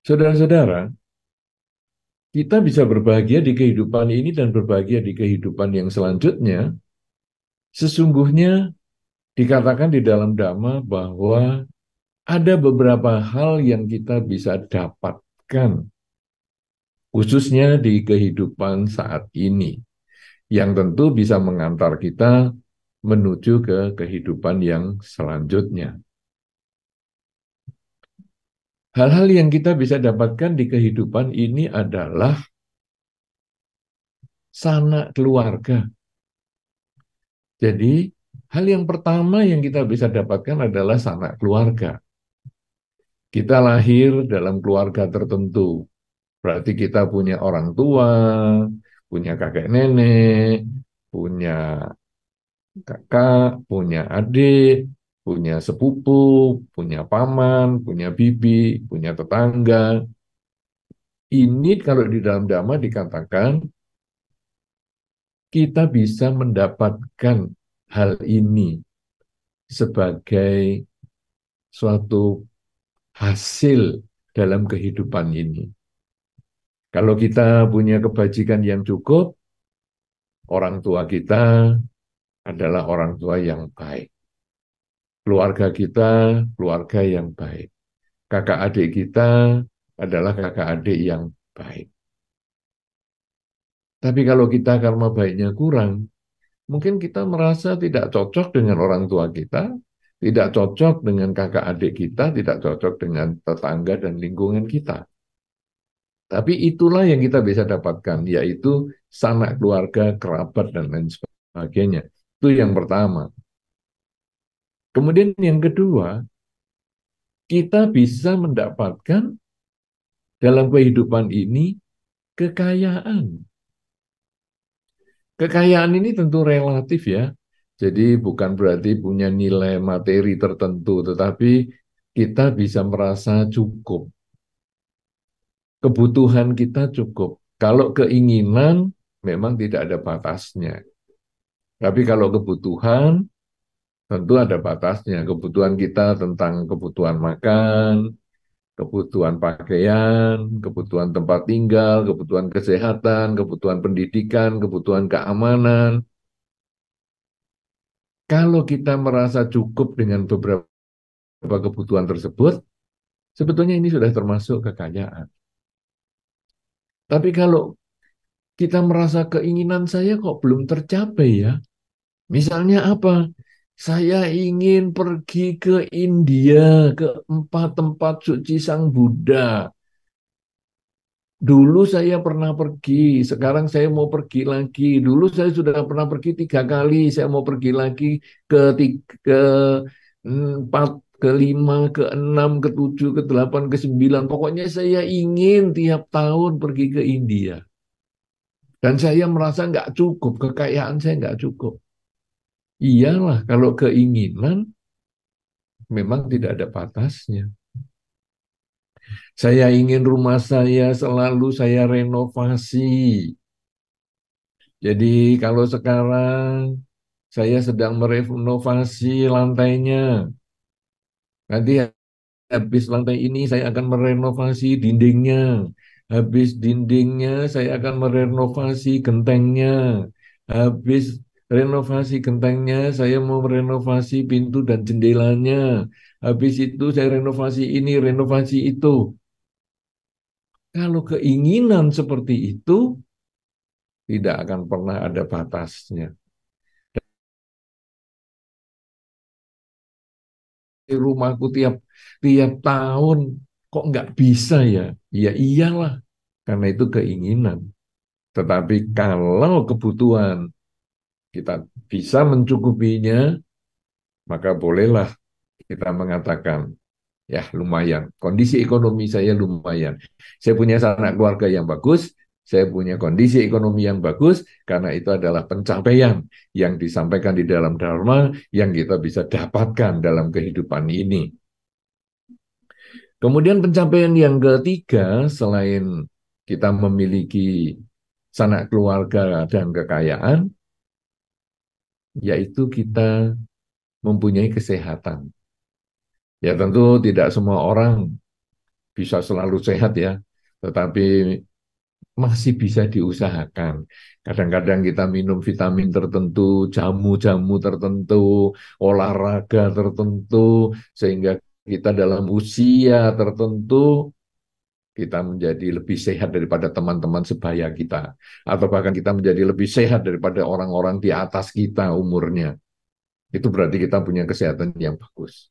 Saudara-saudara, kita bisa berbahagia di kehidupan ini dan berbahagia di kehidupan yang selanjutnya, sesungguhnya dikatakan di dalam dhamma bahwa ada beberapa hal yang kita bisa dapatkan, khususnya di kehidupan saat ini, yang tentu bisa mengantar kita menuju ke kehidupan yang selanjutnya. Hal-hal yang kita bisa dapatkan di kehidupan ini adalah sanak keluarga. Jadi, hal yang pertama yang kita bisa dapatkan adalah sanak keluarga. Kita lahir dalam keluarga tertentu. Berarti kita punya orang tua, punya kakek nenek, punya kakak, punya adik, punya sepupu, punya paman, punya bibi, punya tetangga. Ini kalau di dalam dhamma dikatakan kita bisa mendapatkan hal ini sebagai suatu hasil dalam kehidupan ini. Kalau kita punya kebajikan yang cukup, orang tua kita adalah orang tua yang baik keluarga kita keluarga yang baik. Kakak adik kita adalah kakak adik yang baik. Tapi kalau kita karma baiknya kurang, mungkin kita merasa tidak cocok dengan orang tua kita, tidak cocok dengan kakak adik kita, tidak cocok dengan tetangga dan lingkungan kita. Tapi itulah yang kita bisa dapatkan, yaitu sanak keluarga, kerabat, dan lain sebagainya. Itu yang pertama. Kemudian yang kedua, kita bisa mendapatkan dalam kehidupan ini kekayaan. Kekayaan ini tentu relatif ya. Jadi bukan berarti punya nilai materi tertentu, tetapi kita bisa merasa cukup. Kebutuhan kita cukup. Kalau keinginan memang tidak ada batasnya. Tapi kalau kebutuhan tentu ada batasnya. Kebutuhan kita tentang kebutuhan makan, kebutuhan pakaian, kebutuhan tempat tinggal, kebutuhan kesehatan, kebutuhan pendidikan, kebutuhan keamanan. Kalau kita merasa cukup dengan beberapa kebutuhan tersebut, sebetulnya ini sudah termasuk kekayaan. Tapi kalau kita merasa keinginan saya kok belum tercapai ya, misalnya apa? saya ingin pergi ke India, ke empat tempat suci Sang Buddha. Dulu saya pernah pergi, sekarang saya mau pergi lagi. Dulu saya sudah pernah pergi tiga kali, saya mau pergi lagi ke ke empat, ke lima, ke enam, ke tujuh, ke delapan, ke sembilan. Pokoknya saya ingin tiap tahun pergi ke India. Dan saya merasa nggak cukup, kekayaan saya nggak cukup. Iyalah, kalau keinginan memang tidak ada batasnya. Saya ingin rumah saya selalu saya renovasi. Jadi kalau sekarang saya sedang merenovasi lantainya. Nanti habis lantai ini saya akan merenovasi dindingnya. Habis dindingnya saya akan merenovasi gentengnya. Habis renovasi gentengnya, saya mau renovasi pintu dan jendelanya. Habis itu saya renovasi ini, renovasi itu. Kalau keinginan seperti itu, tidak akan pernah ada batasnya. Di rumahku tiap tiap tahun kok nggak bisa ya? Ya iyalah, karena itu keinginan. Tetapi kalau kebutuhan kita bisa mencukupinya, maka bolehlah kita mengatakan, ya lumayan, kondisi ekonomi saya lumayan. Saya punya sanak keluarga yang bagus, saya punya kondisi ekonomi yang bagus, karena itu adalah pencapaian yang disampaikan di dalam Dharma, yang kita bisa dapatkan dalam kehidupan ini. Kemudian pencapaian yang ketiga, selain kita memiliki sanak keluarga dan kekayaan, yaitu kita mempunyai kesehatan. Ya tentu tidak semua orang bisa selalu sehat ya, tetapi masih bisa diusahakan. Kadang-kadang kita minum vitamin tertentu, jamu-jamu tertentu, olahraga tertentu, sehingga kita dalam usia tertentu kita menjadi lebih sehat daripada teman-teman sebaya kita, atau bahkan kita menjadi lebih sehat daripada orang-orang di atas kita umurnya. Itu berarti kita punya kesehatan yang bagus.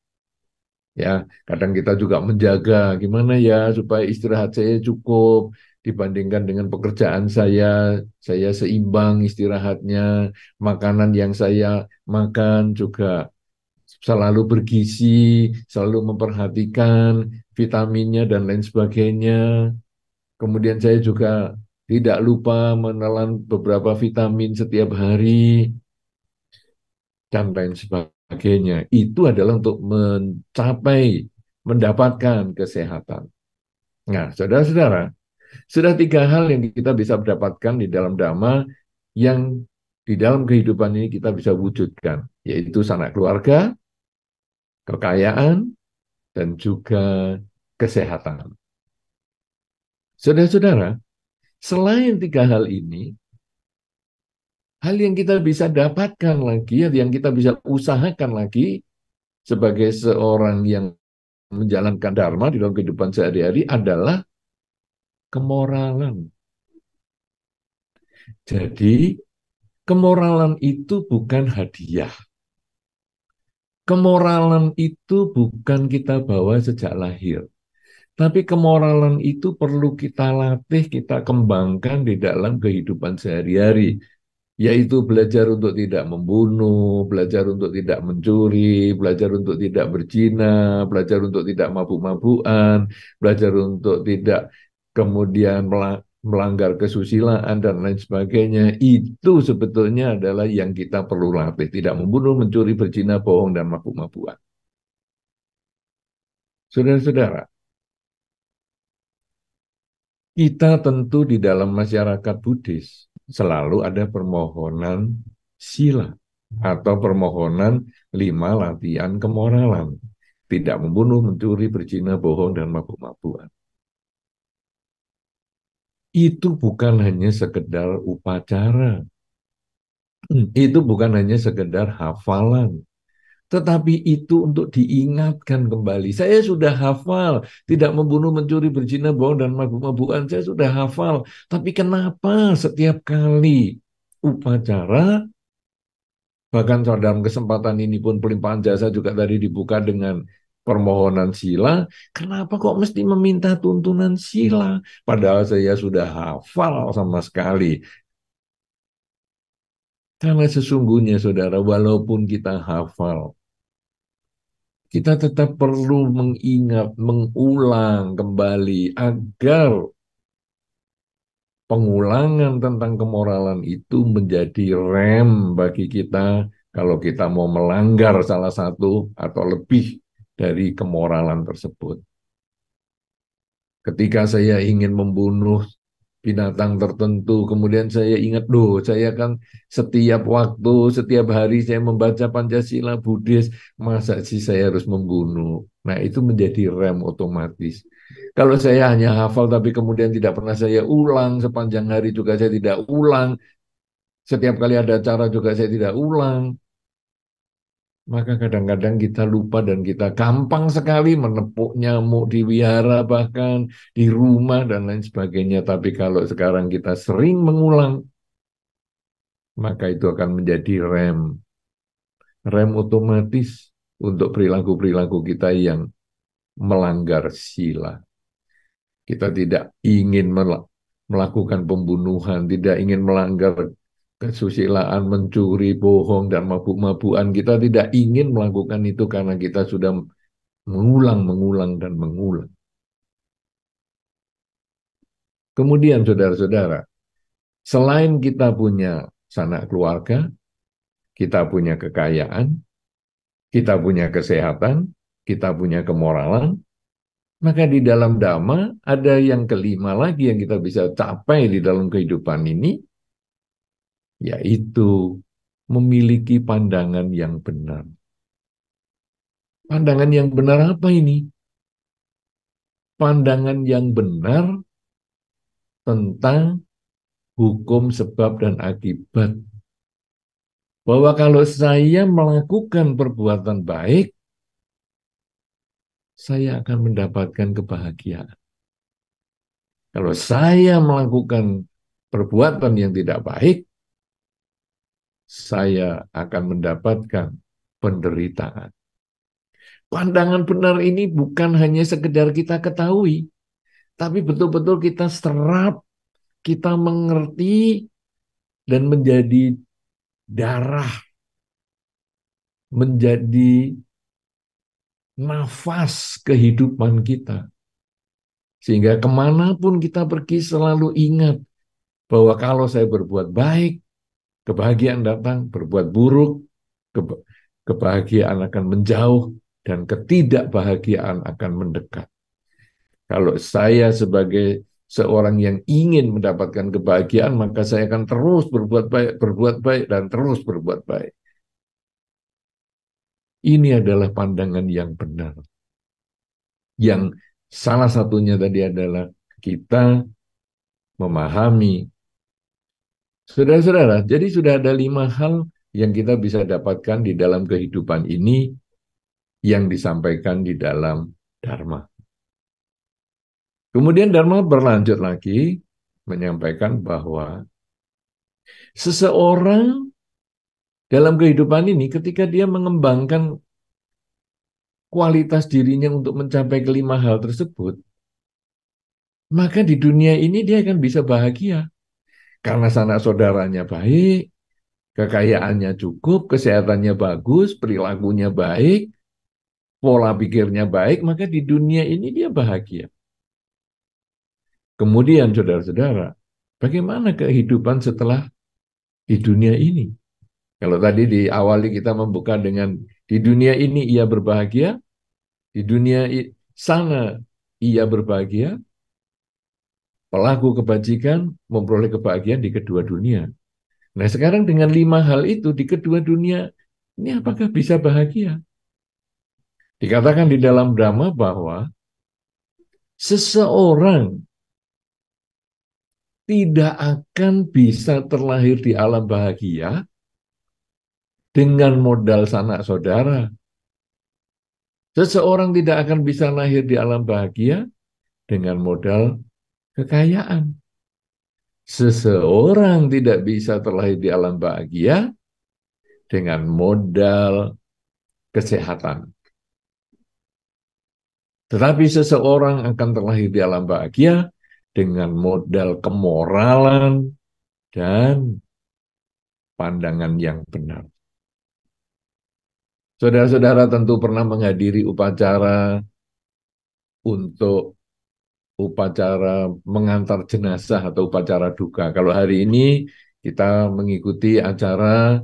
Ya, kadang kita juga menjaga gimana ya supaya istirahat saya cukup dibandingkan dengan pekerjaan saya, saya seimbang istirahatnya, makanan yang saya makan juga selalu bergizi, selalu memperhatikan vitaminnya dan lain sebagainya. Kemudian saya juga tidak lupa menelan beberapa vitamin setiap hari dan lain sebagainya. Itu adalah untuk mencapai mendapatkan kesehatan. Nah, saudara-saudara, sudah tiga hal yang kita bisa mendapatkan di dalam dhamma yang di dalam kehidupan ini kita bisa wujudkan, yaitu sanak keluarga, kekayaan, dan juga kesehatan. Saudara-saudara, selain tiga hal ini, hal yang kita bisa dapatkan lagi, yang kita bisa usahakan lagi sebagai seorang yang menjalankan dharma di dalam kehidupan sehari-hari adalah kemoralan. Jadi, kemoralan itu bukan hadiah. Kemoralan itu bukan kita bawa sejak lahir. Tapi kemoralan itu perlu kita latih, kita kembangkan di dalam kehidupan sehari-hari. Yaitu belajar untuk tidak membunuh, belajar untuk tidak mencuri, belajar untuk tidak berzina, belajar untuk tidak mabuk-mabukan, belajar untuk tidak kemudian melanggar kesusilaan dan lain sebagainya itu sebetulnya adalah yang kita perlu latih tidak membunuh mencuri berzina bohong dan mabuk mabuan saudara-saudara kita tentu di dalam masyarakat Buddhis selalu ada permohonan sila atau permohonan lima latihan kemoralan tidak membunuh mencuri berzina bohong dan mabuk mabuan itu bukan hanya sekedar upacara. Itu bukan hanya sekedar hafalan. Tetapi itu untuk diingatkan kembali. Saya sudah hafal, tidak membunuh, mencuri, berzina, bohong, dan mabuk-mabukan. Saya sudah hafal. Tapi kenapa setiap kali upacara, bahkan dalam kesempatan ini pun pelimpahan jasa juga tadi dibuka dengan permohonan sila, kenapa kok mesti meminta tuntunan sila? Padahal saya sudah hafal sama sekali. Karena sesungguhnya saudara, walaupun kita hafal, kita tetap perlu mengingat, mengulang kembali agar pengulangan tentang kemoralan itu menjadi rem bagi kita kalau kita mau melanggar salah satu atau lebih dari kemoralan tersebut. Ketika saya ingin membunuh binatang tertentu, kemudian saya ingat, loh saya kan setiap waktu, setiap hari saya membaca Pancasila, Buddhis, masa sih saya harus membunuh? Nah itu menjadi rem otomatis. Kalau saya hanya hafal tapi kemudian tidak pernah saya ulang, sepanjang hari juga saya tidak ulang, setiap kali ada acara juga saya tidak ulang, maka kadang-kadang kita lupa dan kita gampang sekali menepuk nyamuk di wihara bahkan di rumah dan lain sebagainya. Tapi kalau sekarang kita sering mengulang, maka itu akan menjadi rem. Rem otomatis untuk perilaku-perilaku kita yang melanggar sila. Kita tidak ingin melakukan pembunuhan, tidak ingin melanggar kesusilaan, mencuri, bohong, dan mabuk mabuan Kita tidak ingin melakukan itu karena kita sudah mengulang, mengulang, dan mengulang. Kemudian saudara-saudara, selain kita punya sanak keluarga, kita punya kekayaan, kita punya kesehatan, kita punya kemoralan, maka di dalam dhamma ada yang kelima lagi yang kita bisa capai di dalam kehidupan ini, yaitu memiliki pandangan yang benar. Pandangan yang benar apa ini? Pandangan yang benar tentang hukum sebab dan akibat. Bahwa kalau saya melakukan perbuatan baik, saya akan mendapatkan kebahagiaan. Kalau saya melakukan perbuatan yang tidak baik, saya akan mendapatkan penderitaan. Pandangan benar ini bukan hanya sekedar kita ketahui, tapi betul-betul kita serap, kita mengerti, dan menjadi darah, menjadi nafas kehidupan kita. Sehingga kemanapun kita pergi selalu ingat bahwa kalau saya berbuat baik, Kebahagiaan datang, berbuat buruk, keba kebahagiaan akan menjauh, dan ketidakbahagiaan akan mendekat. Kalau saya sebagai seorang yang ingin mendapatkan kebahagiaan, maka saya akan terus berbuat baik, berbuat baik, dan terus berbuat baik. Ini adalah pandangan yang benar. Yang salah satunya tadi adalah kita memahami Saudara-saudara, jadi sudah ada lima hal yang kita bisa dapatkan di dalam kehidupan ini yang disampaikan di dalam Dharma. Kemudian Dharma berlanjut lagi menyampaikan bahwa seseorang dalam kehidupan ini ketika dia mengembangkan kualitas dirinya untuk mencapai kelima hal tersebut, maka di dunia ini dia akan bisa bahagia. Karena sanak saudaranya baik, kekayaannya cukup, kesehatannya bagus, perilakunya baik, pola pikirnya baik, maka di dunia ini dia bahagia. Kemudian saudara-saudara, bagaimana kehidupan setelah di dunia ini? Kalau tadi diawali kita membuka dengan di dunia ini ia berbahagia, di dunia sana ia berbahagia, pelaku kebajikan memperoleh kebahagiaan di kedua dunia. Nah sekarang dengan lima hal itu di kedua dunia, ini apakah bisa bahagia? Dikatakan di dalam drama bahwa seseorang tidak akan bisa terlahir di alam bahagia dengan modal sanak saudara. Seseorang tidak akan bisa lahir di alam bahagia dengan modal kekayaan. Seseorang tidak bisa terlahir di alam bahagia dengan modal kesehatan. Tetapi seseorang akan terlahir di alam bahagia dengan modal kemoralan dan pandangan yang benar. Saudara-saudara tentu pernah menghadiri upacara untuk upacara mengantar jenazah atau upacara duka. Kalau hari ini kita mengikuti acara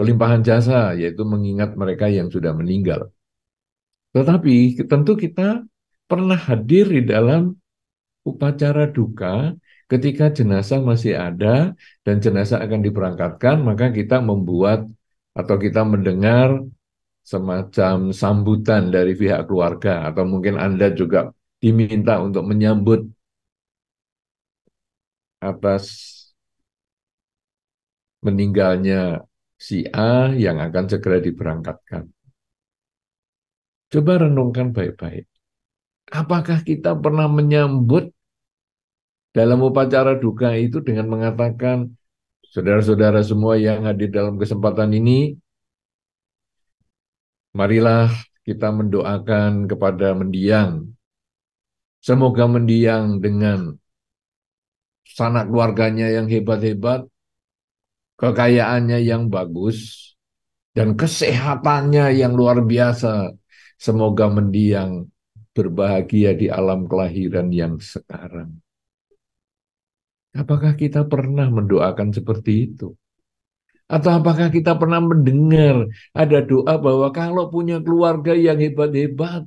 pelimpahan jasa, yaitu mengingat mereka yang sudah meninggal. Tetapi tentu kita pernah hadir di dalam upacara duka ketika jenazah masih ada dan jenazah akan diberangkatkan, maka kita membuat atau kita mendengar semacam sambutan dari pihak keluarga atau mungkin Anda juga diminta untuk menyambut atas meninggalnya si A yang akan segera diberangkatkan. Coba renungkan baik-baik. Apakah kita pernah menyambut dalam upacara duka itu dengan mengatakan, saudara-saudara semua yang hadir dalam kesempatan ini, marilah kita mendoakan kepada mendiang Semoga mendiang dengan sanak keluarganya yang hebat-hebat, kekayaannya yang bagus, dan kesehatannya yang luar biasa. Semoga mendiang berbahagia di alam kelahiran yang sekarang. Apakah kita pernah mendoakan seperti itu? Atau apakah kita pernah mendengar ada doa bahwa kalau punya keluarga yang hebat-hebat,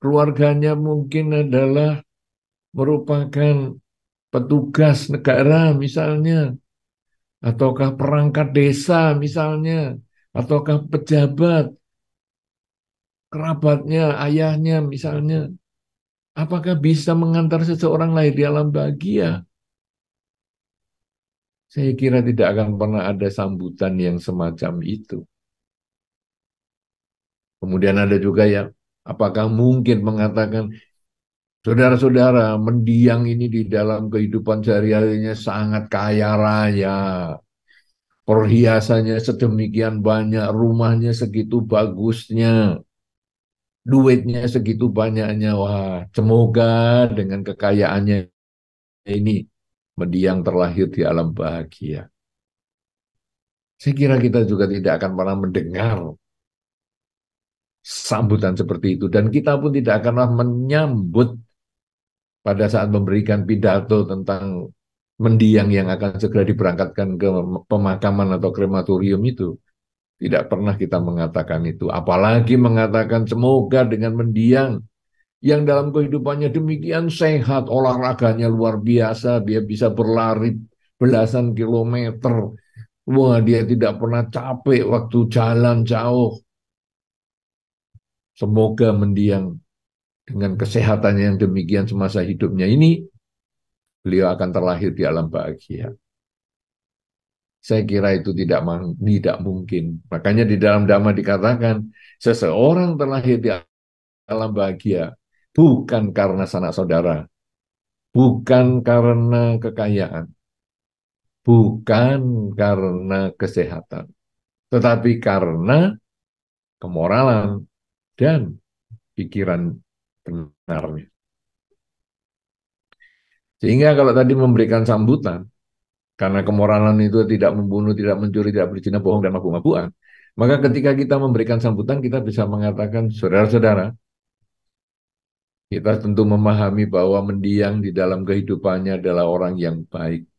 keluarganya mungkin adalah merupakan petugas negara misalnya, ataukah perangkat desa misalnya, ataukah pejabat, kerabatnya, ayahnya misalnya. Apakah bisa mengantar seseorang lahir di alam bahagia? Saya kira tidak akan pernah ada sambutan yang semacam itu. Kemudian ada juga yang Apakah mungkin mengatakan saudara-saudara mendiang ini di dalam kehidupan sehari-harinya sangat kaya raya. Perhiasannya sedemikian banyak, rumahnya segitu bagusnya, duitnya segitu banyaknya. Wah, semoga dengan kekayaannya ini mendiang terlahir di alam bahagia. Saya kira kita juga tidak akan pernah mendengar sambutan seperti itu dan kita pun tidak akanlah menyambut pada saat memberikan pidato tentang mendiang yang akan segera diberangkatkan ke pemakaman atau krematorium itu tidak pernah kita mengatakan itu apalagi mengatakan semoga dengan mendiang yang dalam kehidupannya demikian sehat olahraganya luar biasa dia bisa berlari belasan kilometer wah dia tidak pernah capek waktu jalan jauh Semoga mendiang dengan kesehatannya yang demikian semasa hidupnya ini, beliau akan terlahir di alam bahagia. Saya kira itu tidak tidak mungkin. Makanya di dalam dhamma dikatakan seseorang terlahir di alam bahagia bukan karena sanak saudara, bukan karena kekayaan, bukan karena kesehatan, tetapi karena kemoralan, dan pikiran benarnya. Sehingga kalau tadi memberikan sambutan, karena kemoralan itu tidak membunuh, tidak mencuri, tidak berzina, bohong, dan mabuk mabuan maka ketika kita memberikan sambutan, kita bisa mengatakan, saudara-saudara, kita tentu memahami bahwa mendiang di dalam kehidupannya adalah orang yang baik.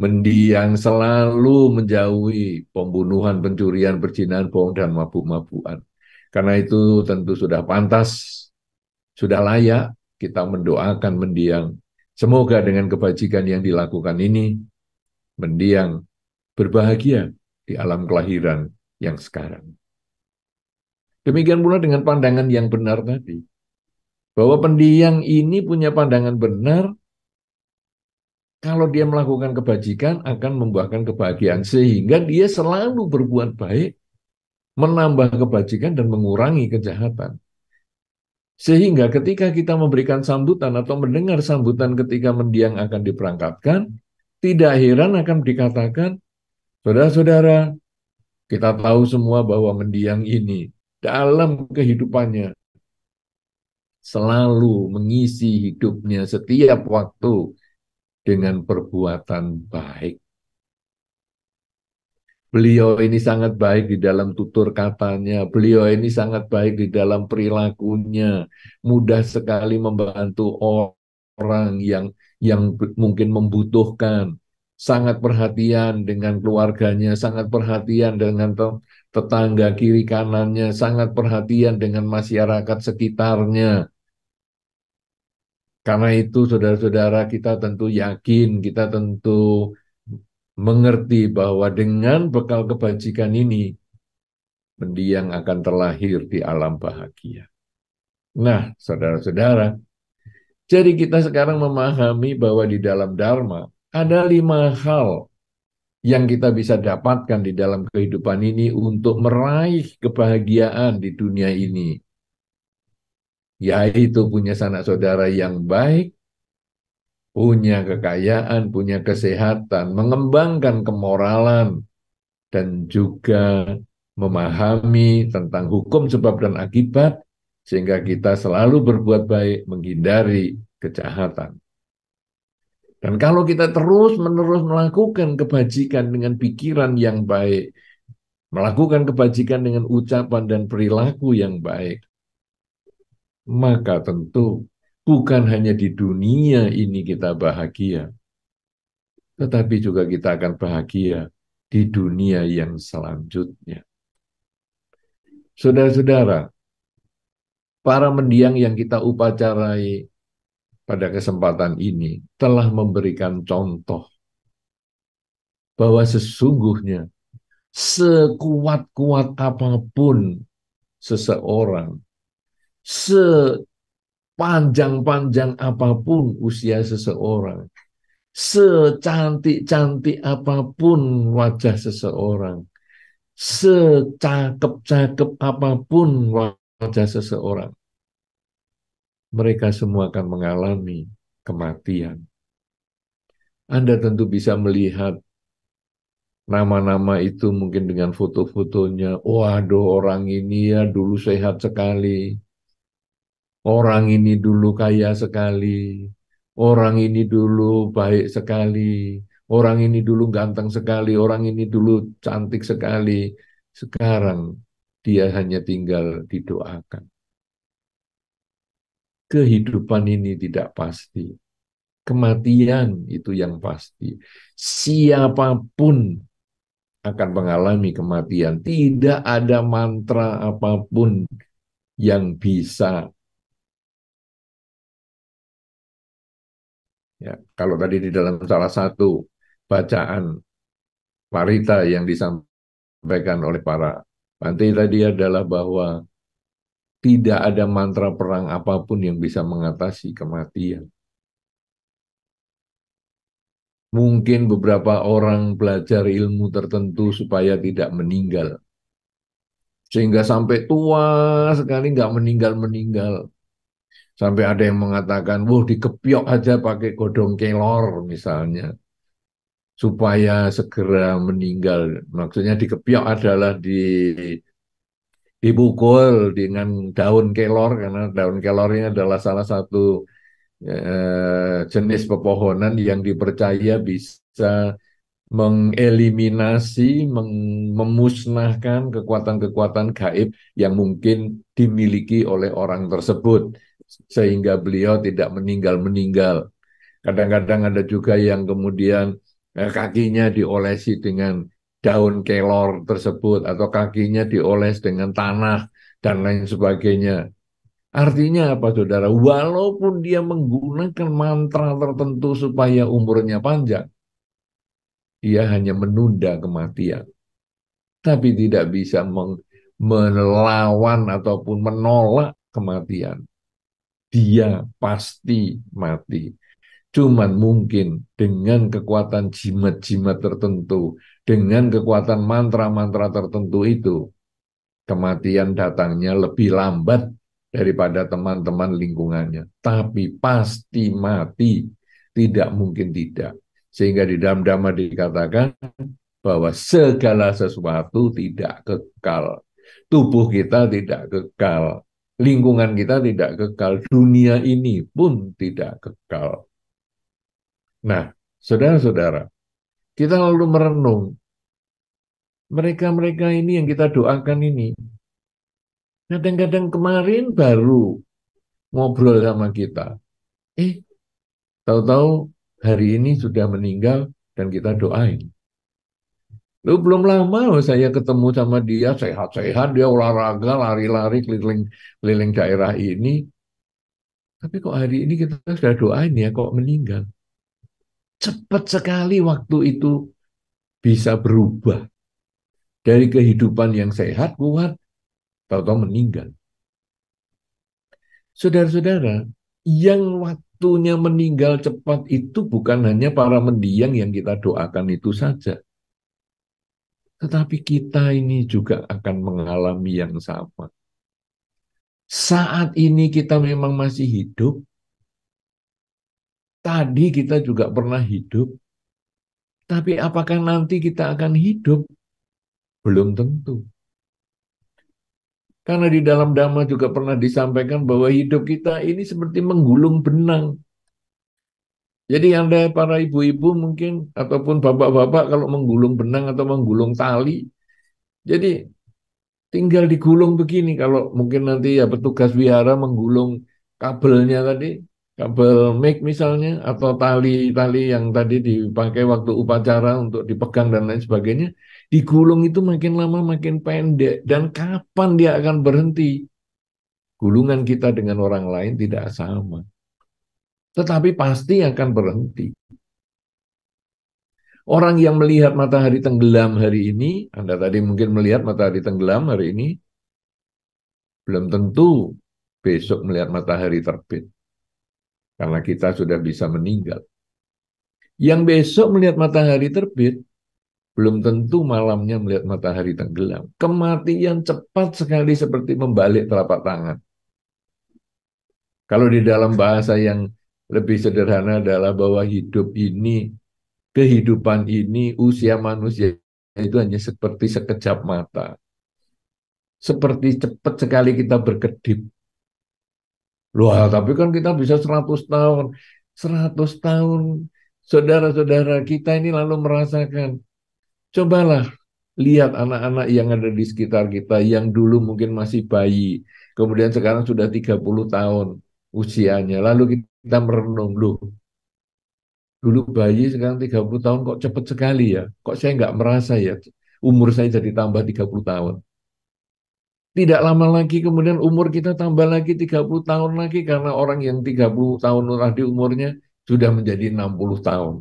Mendiang selalu menjauhi pembunuhan, pencurian, perjinaan, bohong, dan mabuk-mabukan. Karena itu tentu sudah pantas, sudah layak kita mendoakan mendiang. Semoga dengan kebajikan yang dilakukan ini, mendiang berbahagia di alam kelahiran yang sekarang. Demikian pula dengan pandangan yang benar tadi. Bahwa pendiang ini punya pandangan benar, kalau dia melakukan kebajikan akan membuahkan kebahagiaan. Sehingga dia selalu berbuat baik menambah kebajikan dan mengurangi kejahatan. Sehingga ketika kita memberikan sambutan atau mendengar sambutan ketika mendiang akan diperangkatkan, tidak heran akan dikatakan, saudara-saudara, kita tahu semua bahwa mendiang ini dalam kehidupannya selalu mengisi hidupnya setiap waktu dengan perbuatan baik. Beliau ini sangat baik di dalam tutur katanya, beliau ini sangat baik di dalam perilakunya, mudah sekali membantu orang yang yang mungkin membutuhkan, sangat perhatian dengan keluarganya, sangat perhatian dengan tetangga kiri kanannya, sangat perhatian dengan masyarakat sekitarnya. Karena itu saudara-saudara kita tentu yakin, kita tentu mengerti bahwa dengan bekal kebajikan ini, mendiang akan terlahir di alam bahagia. Nah, saudara-saudara, jadi kita sekarang memahami bahwa di dalam Dharma ada lima hal yang kita bisa dapatkan di dalam kehidupan ini untuk meraih kebahagiaan di dunia ini. Yaitu punya sanak saudara yang baik, punya kekayaan, punya kesehatan, mengembangkan kemoralan, dan juga memahami tentang hukum sebab dan akibat, sehingga kita selalu berbuat baik, menghindari kejahatan. Dan kalau kita terus-menerus melakukan kebajikan dengan pikiran yang baik, melakukan kebajikan dengan ucapan dan perilaku yang baik, maka tentu bukan hanya di dunia ini kita bahagia, tetapi juga kita akan bahagia di dunia yang selanjutnya. Saudara-saudara, para mendiang yang kita upacarai pada kesempatan ini telah memberikan contoh bahwa sesungguhnya sekuat-kuat apapun seseorang, se panjang-panjang apapun usia seseorang, secantik-cantik apapun wajah seseorang, secakep-cakep apapun wajah seseorang, mereka semua akan mengalami kematian. Anda tentu bisa melihat nama-nama itu mungkin dengan foto-fotonya. Waduh, orang ini ya dulu sehat sekali, orang ini dulu kaya sekali, orang ini dulu baik sekali, orang ini dulu ganteng sekali, orang ini dulu cantik sekali. Sekarang dia hanya tinggal didoakan. Kehidupan ini tidak pasti. Kematian itu yang pasti. Siapapun akan mengalami kematian. Tidak ada mantra apapun yang bisa Ya, kalau tadi di dalam salah satu bacaan parita yang disampaikan oleh para panti tadi adalah bahwa tidak ada mantra perang apapun yang bisa mengatasi kematian. Mungkin beberapa orang belajar ilmu tertentu supaya tidak meninggal. Sehingga sampai tua sekali nggak meninggal-meninggal. Sampai ada yang mengatakan, wah dikepiok aja pakai godong kelor misalnya. Supaya segera meninggal. Maksudnya dikepiok adalah di dibukul dengan daun kelor karena daun kelor ini adalah salah satu eh, jenis pepohonan yang dipercaya bisa mengeliminasi, meng memusnahkan kekuatan-kekuatan gaib yang mungkin dimiliki oleh orang tersebut sehingga beliau tidak meninggal-meninggal. Kadang-kadang ada juga yang kemudian eh, kakinya diolesi dengan daun kelor tersebut atau kakinya dioles dengan tanah dan lain sebagainya. Artinya apa saudara? Walaupun dia menggunakan mantra tertentu supaya umurnya panjang, ia hanya menunda kematian. Tapi tidak bisa melawan ataupun menolak kematian dia pasti mati. Cuman mungkin dengan kekuatan jimat-jimat tertentu, dengan kekuatan mantra-mantra tertentu itu, kematian datangnya lebih lambat daripada teman-teman lingkungannya. Tapi pasti mati, tidak mungkin tidak. Sehingga di dalam dhamma dikatakan bahwa segala sesuatu tidak kekal. Tubuh kita tidak kekal lingkungan kita tidak kekal, dunia ini pun tidak kekal. Nah, saudara-saudara, kita lalu merenung, mereka-mereka ini yang kita doakan ini, kadang-kadang kemarin baru ngobrol sama kita, eh, tahu-tahu hari ini sudah meninggal dan kita doain. Lalu belum lama saya ketemu sama dia sehat-sehat dia olahraga lari-lari keliling keliling daerah ini. Tapi kok hari ini kita sudah doain ya kok meninggal. Cepat sekali waktu itu bisa berubah dari kehidupan yang sehat kuat tahu-tahu meninggal. Saudara-saudara, yang waktunya meninggal cepat itu bukan hanya para mendiang yang kita doakan itu saja tetapi kita ini juga akan mengalami yang sama. Saat ini kita memang masih hidup. Tadi kita juga pernah hidup. Tapi apakah nanti kita akan hidup? Belum tentu. Karena di dalam dhamma juga pernah disampaikan bahwa hidup kita ini seperti menggulung benang. Jadi Anda para ibu-ibu mungkin ataupun bapak-bapak kalau menggulung benang atau menggulung tali. Jadi tinggal digulung begini kalau mungkin nanti ya petugas wihara menggulung kabelnya tadi, kabel mic misalnya atau tali-tali yang tadi dipakai waktu upacara untuk dipegang dan lain sebagainya, digulung itu makin lama makin pendek dan kapan dia akan berhenti? Gulungan kita dengan orang lain tidak sama tetapi pasti akan berhenti. Orang yang melihat matahari tenggelam hari ini, Anda tadi mungkin melihat matahari tenggelam hari ini, belum tentu besok melihat matahari terbit. Karena kita sudah bisa meninggal. Yang besok melihat matahari terbit, belum tentu malamnya melihat matahari tenggelam. Kematian cepat sekali seperti membalik telapak tangan. Kalau di dalam bahasa yang lebih sederhana adalah bahwa hidup ini, kehidupan ini, usia manusia itu hanya seperti sekejap mata. Seperti cepat sekali kita berkedip. Loh, tapi kan kita bisa 100 tahun. 100 tahun saudara-saudara kita ini lalu merasakan. Cobalah lihat anak-anak yang ada di sekitar kita yang dulu mungkin masih bayi, kemudian sekarang sudah 30 tahun usianya. Lalu kita kita merenung dulu. Dulu bayi sekarang 30 tahun kok cepat sekali ya. Kok saya nggak merasa ya umur saya jadi tambah 30 tahun. Tidak lama lagi kemudian umur kita tambah lagi 30 tahun lagi karena orang yang 30 tahun tadi umurnya sudah menjadi 60 tahun.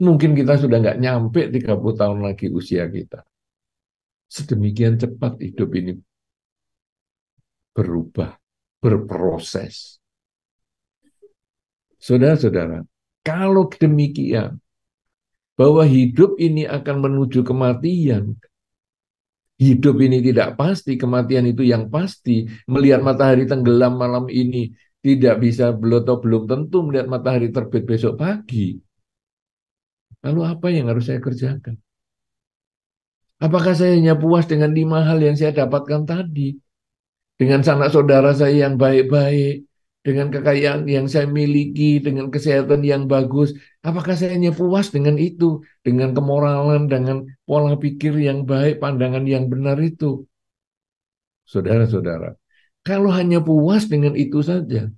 Mungkin kita sudah nggak nyampe 30 tahun lagi usia kita. Sedemikian cepat hidup ini berubah, berproses Saudara-saudara, kalau demikian, bahwa hidup ini akan menuju kematian, hidup ini tidak pasti, kematian itu yang pasti, melihat matahari tenggelam malam ini, tidak bisa belum belum tentu melihat matahari terbit besok pagi. Lalu apa yang harus saya kerjakan? Apakah saya hanya puas dengan lima hal yang saya dapatkan tadi? Dengan sanak saudara saya yang baik-baik, dengan kekayaan yang saya miliki, dengan kesehatan yang bagus, apakah saya hanya puas dengan itu, dengan kemoralan, dengan pola pikir yang baik, pandangan yang benar itu? Saudara-saudara, kalau hanya puas dengan itu saja,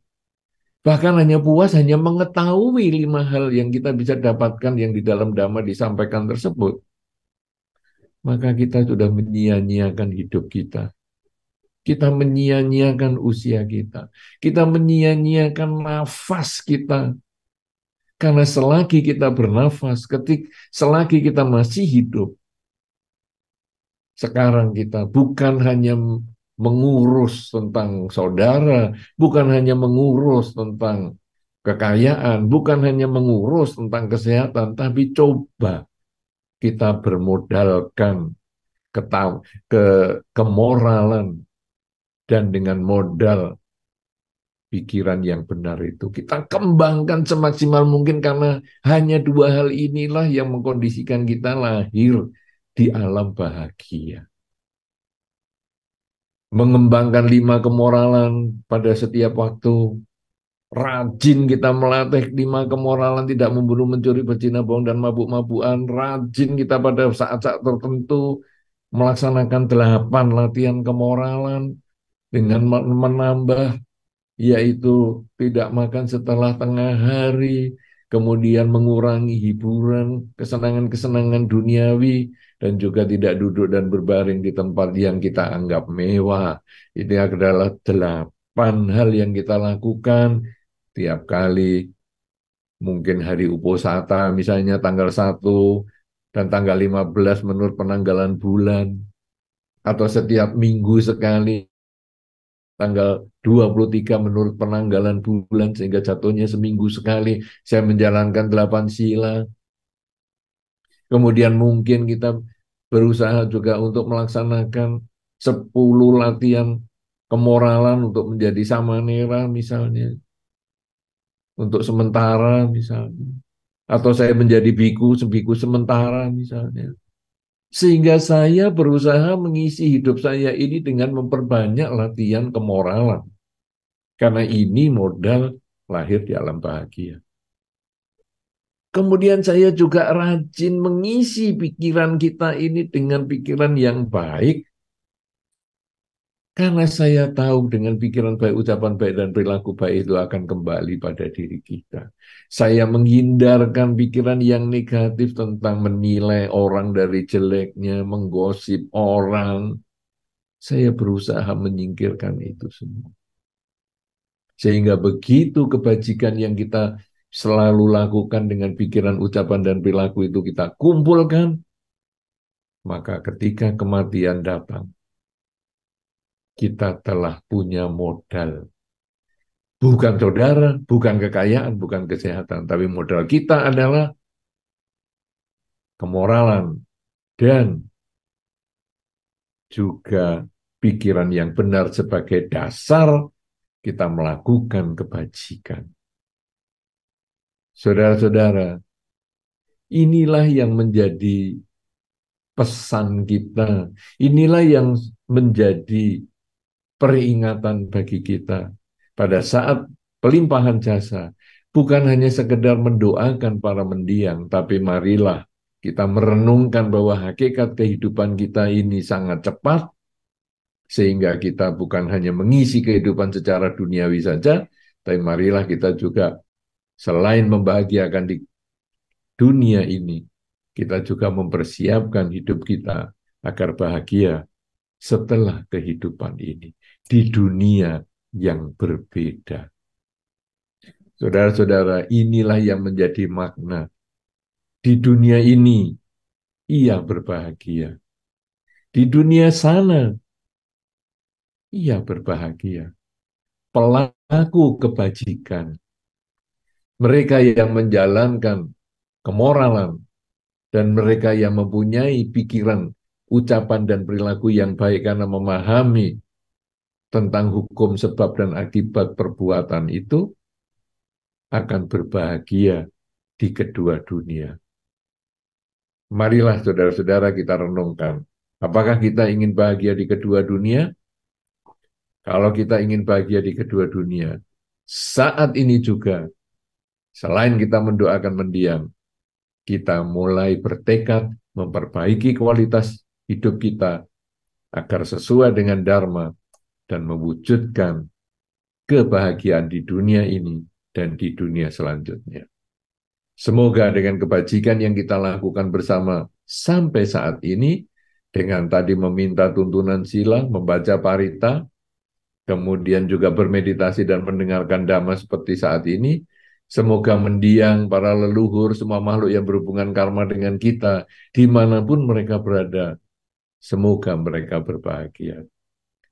bahkan hanya puas hanya mengetahui lima hal yang kita bisa dapatkan yang di dalam dhamma disampaikan tersebut, maka kita sudah menyia-nyiakan hidup kita kita menyia-nyiakan usia kita. Kita menyia-nyiakan nafas kita. Karena selagi kita bernafas, ketik selagi kita masih hidup, sekarang kita bukan hanya mengurus tentang saudara, bukan hanya mengurus tentang kekayaan, bukan hanya mengurus tentang kesehatan, tapi coba kita bermodalkan ke, ke kemoralan, dan dengan modal pikiran yang benar itu, kita kembangkan semaksimal mungkin karena hanya dua hal inilah yang mengkondisikan kita lahir di alam bahagia. Mengembangkan lima kemoralan pada setiap waktu, rajin kita melatih lima kemoralan tidak membunuh mencuri berzina bohong dan mabuk mabuan rajin kita pada saat-saat tertentu melaksanakan delapan latihan kemoralan dengan menambah yaitu tidak makan setelah tengah hari, kemudian mengurangi hiburan, kesenangan-kesenangan duniawi, dan juga tidak duduk dan berbaring di tempat yang kita anggap mewah. Ini adalah delapan hal yang kita lakukan tiap kali. Mungkin hari uposata misalnya tanggal 1 dan tanggal 15 menurut penanggalan bulan. Atau setiap minggu sekali tanggal 23 menurut penanggalan bulan sehingga jatuhnya seminggu sekali saya menjalankan delapan sila. Kemudian mungkin kita berusaha juga untuk melaksanakan 10 latihan kemoralan untuk menjadi sama samanera misalnya. Untuk sementara misalnya. Atau saya menjadi biku, sebiku sementara misalnya. Sehingga saya berusaha mengisi hidup saya ini dengan memperbanyak latihan kemoralan. Karena ini modal lahir di alam bahagia. Kemudian saya juga rajin mengisi pikiran kita ini dengan pikiran yang baik karena saya tahu dengan pikiran baik, ucapan baik, dan perilaku baik itu akan kembali pada diri kita. Saya menghindarkan pikiran yang negatif tentang menilai orang dari jeleknya, menggosip orang. Saya berusaha menyingkirkan itu semua. Sehingga begitu kebajikan yang kita selalu lakukan dengan pikiran, ucapan, dan perilaku itu kita kumpulkan, maka ketika kematian datang, kita telah punya modal. Bukan saudara, bukan kekayaan, bukan kesehatan, tapi modal kita adalah kemoralan dan juga pikiran yang benar sebagai dasar kita melakukan kebajikan. Saudara-saudara, inilah yang menjadi pesan kita, inilah yang menjadi peringatan bagi kita pada saat pelimpahan jasa bukan hanya sekedar mendoakan para mendiang tapi marilah kita merenungkan bahwa hakikat kehidupan kita ini sangat cepat sehingga kita bukan hanya mengisi kehidupan secara duniawi saja tapi marilah kita juga selain membahagiakan di dunia ini kita juga mempersiapkan hidup kita agar bahagia setelah kehidupan ini di dunia yang berbeda. Saudara-saudara, inilah yang menjadi makna. Di dunia ini, ia berbahagia. Di dunia sana, ia berbahagia. Pelaku kebajikan, mereka yang menjalankan kemoralan, dan mereka yang mempunyai pikiran, ucapan, dan perilaku yang baik karena memahami tentang hukum sebab dan akibat perbuatan itu akan berbahagia di kedua dunia. Marilah saudara-saudara kita renungkan. Apakah kita ingin bahagia di kedua dunia? Kalau kita ingin bahagia di kedua dunia, saat ini juga, selain kita mendoakan mendiam, kita mulai bertekad memperbaiki kualitas hidup kita agar sesuai dengan Dharma, dan mewujudkan kebahagiaan di dunia ini dan di dunia selanjutnya. Semoga dengan kebajikan yang kita lakukan bersama sampai saat ini, dengan tadi meminta tuntunan sila, membaca parita, kemudian juga bermeditasi dan mendengarkan dhamma seperti saat ini, semoga mendiang para leluhur, semua makhluk yang berhubungan karma dengan kita, dimanapun mereka berada, semoga mereka berbahagia.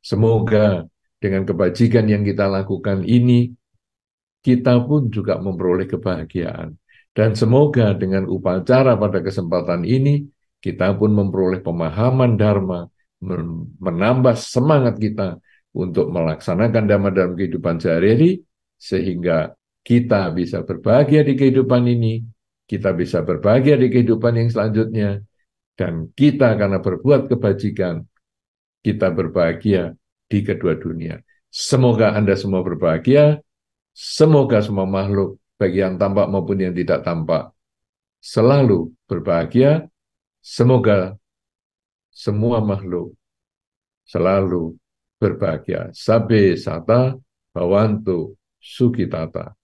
Semoga dengan kebajikan yang kita lakukan ini, kita pun juga memperoleh kebahagiaan. Dan semoga dengan upacara pada kesempatan ini, kita pun memperoleh pemahaman Dharma, menambah semangat kita untuk melaksanakan Dharma dalam kehidupan sehari-hari, sehingga kita bisa berbahagia di kehidupan ini, kita bisa berbahagia di kehidupan yang selanjutnya, dan kita karena berbuat kebajikan, kita berbahagia di kedua dunia. Semoga Anda semua berbahagia, semoga semua makhluk, baik yang tampak maupun yang tidak tampak, selalu berbahagia. Semoga semua makhluk selalu berbahagia. Sabe sata bawantu sugitata.